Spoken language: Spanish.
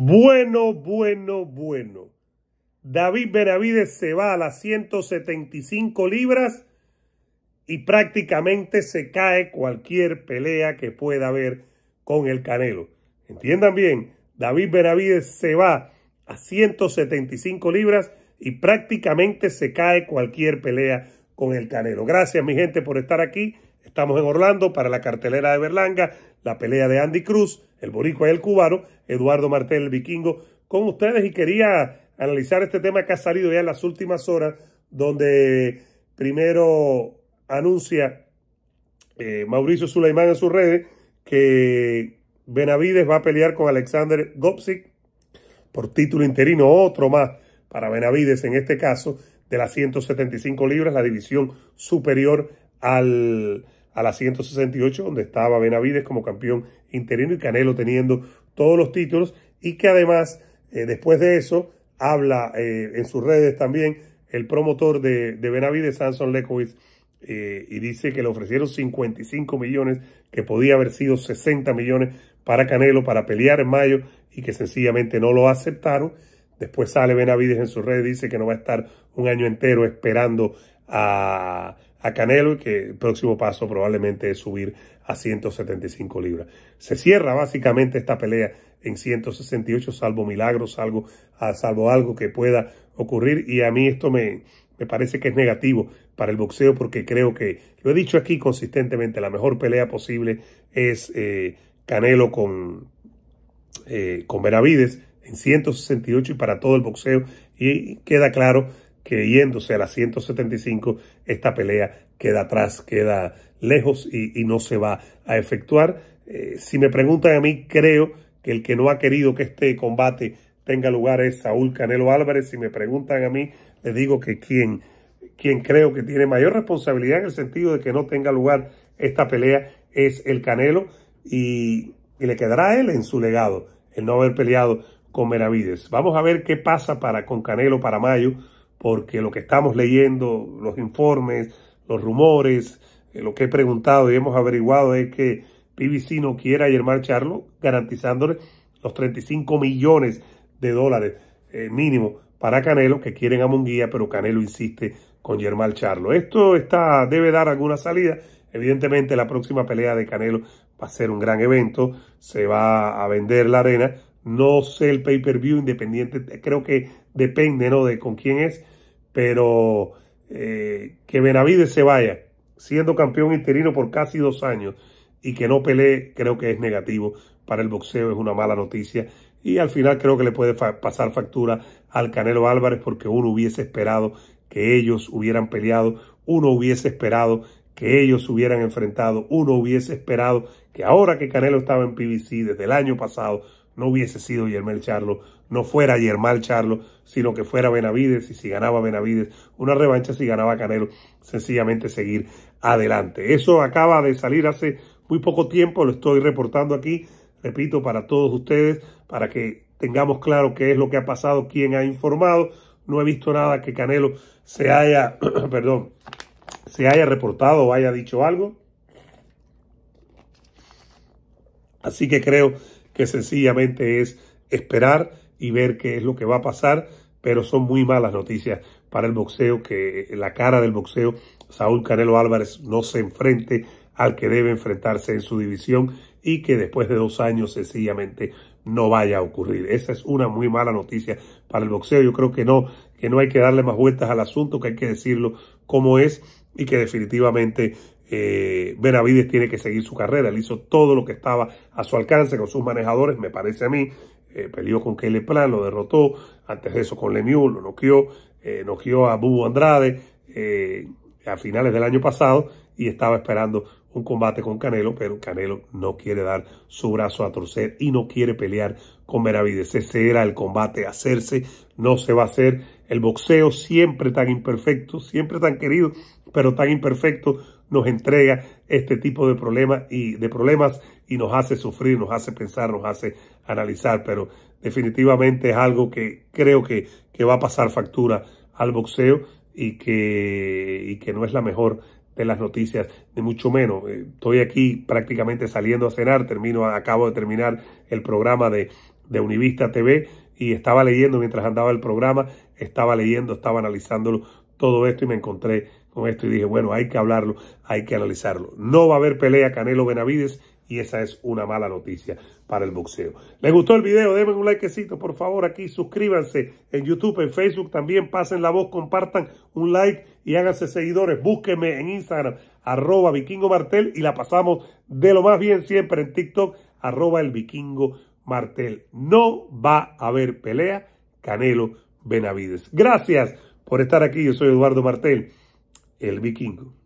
Bueno, bueno, bueno. David Benavides se va a las 175 libras y prácticamente se cae cualquier pelea que pueda haber con el Canelo. Entiendan bien, David Benavides se va a 175 libras y prácticamente se cae cualquier pelea con el Canelo. Gracias mi gente por estar aquí. Estamos en Orlando para la cartelera de Berlanga, la pelea de Andy Cruz el boricua y el cubano, Eduardo Martel, el vikingo, con ustedes y quería analizar este tema que ha salido ya en las últimas horas, donde primero anuncia eh, Mauricio Suleimán en sus redes que Benavides va a pelear con Alexander Gopsik por título interino, otro más para Benavides en este caso, de las 175 libras, la división superior al a la 168, donde estaba Benavides como campeón interino y Canelo teniendo todos los títulos y que además eh, después de eso habla eh, en sus redes también el promotor de, Benavides, Samson Lekowitz, eh, y dice que le ofrecieron 55 millones, que podía haber sido 60 millones para Canelo para pelear en mayo y que sencillamente no lo aceptaron. Después sale Benavides en sus redes, dice que no va a estar un año entero esperando a a Canelo y que el próximo paso probablemente es subir a 175 libras. Se cierra básicamente esta pelea en 168, salvo milagros, salvo, ah, salvo algo que pueda ocurrir. Y a mí esto me, parece que es negativo para el boxeo porque creo que, lo he dicho aquí consistentemente, la mejor pelea posible es eh, Canelo con, eh, con Benavides en 168 y para todo el boxeo. Y queda claro que yéndose a las 175, esta pelea queda atrás, queda lejos y, no se va a efectuar. Eh, si me preguntan a mí, creo que el que no ha querido que este combate tenga lugar es Saúl Canelo Álvarez. Si me preguntan a mí, les digo que quien, quien creo que tiene mayor responsabilidad en el sentido de que no tenga lugar esta pelea es el Canelo y, le quedará a él en su legado el no haber peleado con Meravides. Vamos a ver qué pasa para con Canelo para mayo porque lo que estamos leyendo, los informes, los rumores, eh, lo que he preguntado y hemos averiguado es que PBC no quiere a Germán Charlo, garantizándole los 35 millones de dólares eh, mínimo para Canelo, que quieren a Munguía, pero Canelo insiste con Germán Charlo. Esto está, debe dar alguna salida. Evidentemente la próxima pelea de Canelo va a ser un gran evento, se va a vender la arena, no sé el pay-per-view independiente, creo que depende, ¿no? De con quién es, pero eh, que Benavides se vaya siendo campeón interino por casi dos años y que no pelee, creo que es negativo para el boxeo, es una mala noticia. Y al final creo que le puede pasar factura al Canelo Álvarez porque uno hubiese esperado que ellos hubieran peleado, uno hubiese esperado que ellos hubieran enfrentado, uno hubiese esperado que ahora que Canelo estaba en PBC desde el año pasado, no hubiese sido Yermel Charlo, no fuera Yermal Charlo, sino que fuera Benavides y si ganaba Benavides, una revancha si ganaba Canelo, sencillamente seguir adelante. Eso acaba de salir hace muy poco tiempo, lo estoy reportando aquí, repito, para todos ustedes, para que tengamos claro qué es lo que ha pasado, quién ha informado. No he visto nada que Canelo se haya, perdón, se haya reportado o haya dicho algo. Así que creo que sencillamente es esperar y ver qué es lo que va a pasar, pero son muy malas noticias para el boxeo, que la cara del boxeo, Saúl Canelo Álvarez, no se enfrente al que debe enfrentarse en su división y que después de dos años sencillamente no vaya a ocurrir. Esa es una muy mala noticia para el boxeo. Yo creo que no, que no hay que darle más vueltas al asunto, que hay que decirlo como es y que definitivamente eh, Benavides tiene que seguir su carrera. Él hizo todo lo que estaba a su alcance con sus manejadores, me parece a mí. Eh, peleó con Kelly Plan, lo derrotó. Antes de eso con Lemieux, lo noqueó. Eh, noqueó a Bubu Andrade eh, a finales del año pasado y estaba esperando un combate con Canelo, pero Canelo no quiere dar su brazo a torcer y no quiere pelear con Benavides. Ese era el combate a hacerse, no se va a hacer. El boxeo siempre tan imperfecto, siempre tan querido, pero tan imperfecto nos entrega este tipo de problemas y de problemas y nos hace sufrir, nos hace pensar, nos hace analizar, pero definitivamente es algo que creo que, va a pasar factura al boxeo y que, que no es la mejor de las noticias, de mucho menos. Eh, estoy aquí prácticamente saliendo a cenar, termino, acabo de terminar el programa de, de Univista TV y estaba leyendo mientras andaba el programa, estaba leyendo, estaba analizándolo todo esto y me encontré con esto y dije, bueno, hay que hablarlo, hay que analizarlo. No va a haber pelea Canelo Benavides y esa es una mala noticia para el boxeo. ¿Les gustó el video? Denme un likecito, por favor, aquí. Suscríbanse en YouTube, en Facebook también. Pasen la voz, compartan un like y háganse seguidores. Búsquenme en Instagram, arroba vikingo martel y la pasamos de lo más bien siempre en TikTok, arroba el vikingo martel. No va a haber pelea, Canelo Benavides. Gracias por estar aquí. Yo soy Eduardo Martel, el vikingo.